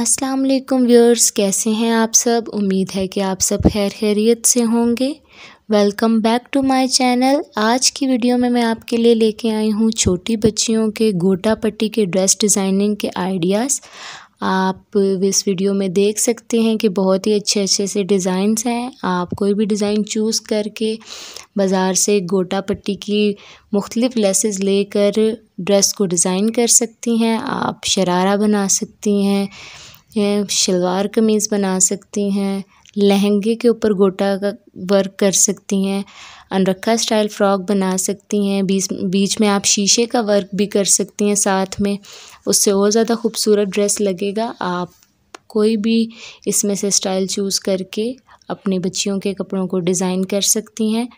अस्सलाम वालेकुम व्यूअर्स कैसे हैं आप सब उम्मीद है कि आप सब खैर खैरियत से होंगे welcome back to my channel आज की वीडियो में मैं आपके लिए लेके आई हूँ छोटी बच्चियों के गोटा पट्टी के ड्रेस डिज़ाइनिंग के आइडियाज़ आप इस वीडियो में देख सकते हैं कि बहुत ही अच्छे अच्छे से डिज़ाइंस हैं आप कोई भी डिज़ाइन चूज़ करके बाज़ार से गोटा पट्टी की मुख्तलिफ लेसेस लेकर ड्रेस को डिज़ाइन कर सकती हैं आप शरारा बना सकती हैं शलवार कमीज़ बना सकती हैं लहंगे के ऊपर गोटा का वर्क कर सकती हैं अनरखा स्टाइल फ़्रॉक बना सकती हैं बीच बीच में आप शीशे का वर्क भी कर सकती हैं साथ में उससे और ज़्यादा खूबसूरत ड्रेस लगेगा आप कोई भी इसमें से स्टाइल चूज़ करके अपने बच्चियों के कपड़ों को डिज़ाइन कर सकती हैं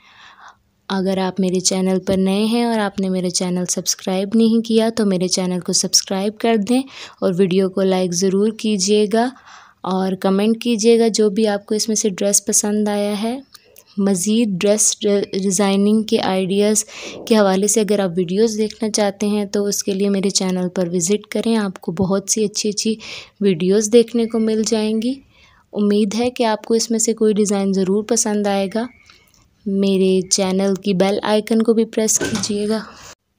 अगर आप मेरे चैनल पर नए हैं और आपने मेरे चैनल सब्सक्राइब नहीं किया तो मेरे चैनल को सब्सक्राइब कर दें और वीडियो को लाइक ज़रूर कीजिएगा और कमेंट कीजिएगा जो भी आपको इसमें से ड्रेस पसंद आया है मज़ीद ड्रेस डिज़ाइनिंग के आइडियाज़ के हवाले से अगर आप वीडियोस देखना चाहते हैं तो उसके लिए मेरे चैनल पर विज़िट करें आपको बहुत सी अच्छी अच्छी वीडियोस देखने को मिल जाएंगी उम्मीद है कि आपको इसमें से कोई डिज़ाइन ज़रूर पसंद आएगा मेरे चैनल की बेल आइकन को भी प्रेस कीजिएगा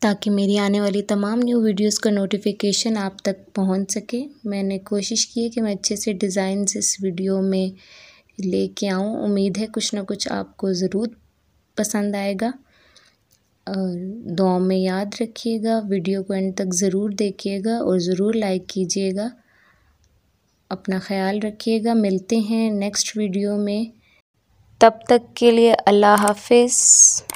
ताकि मेरी आने वाली तमाम न्यू वीडियोस का नोटिफिकेशन आप तक पहुंच सके मैंने कोशिश की है कि मैं अच्छे से डिज़ाइन इस वीडियो में लेके आऊँ उम्मीद है कुछ ना कुछ आपको ज़रूर पसंद आएगा और दुआ में याद रखिएगा वीडियो को एंड तक ज़रूर देखिएगा और ज़रूर लाइक कीजिएगा अपना ख्याल रखिएगा मिलते हैं नेक्स्ट वीडियो में तब तक के लिए अल्लाह हाफिज़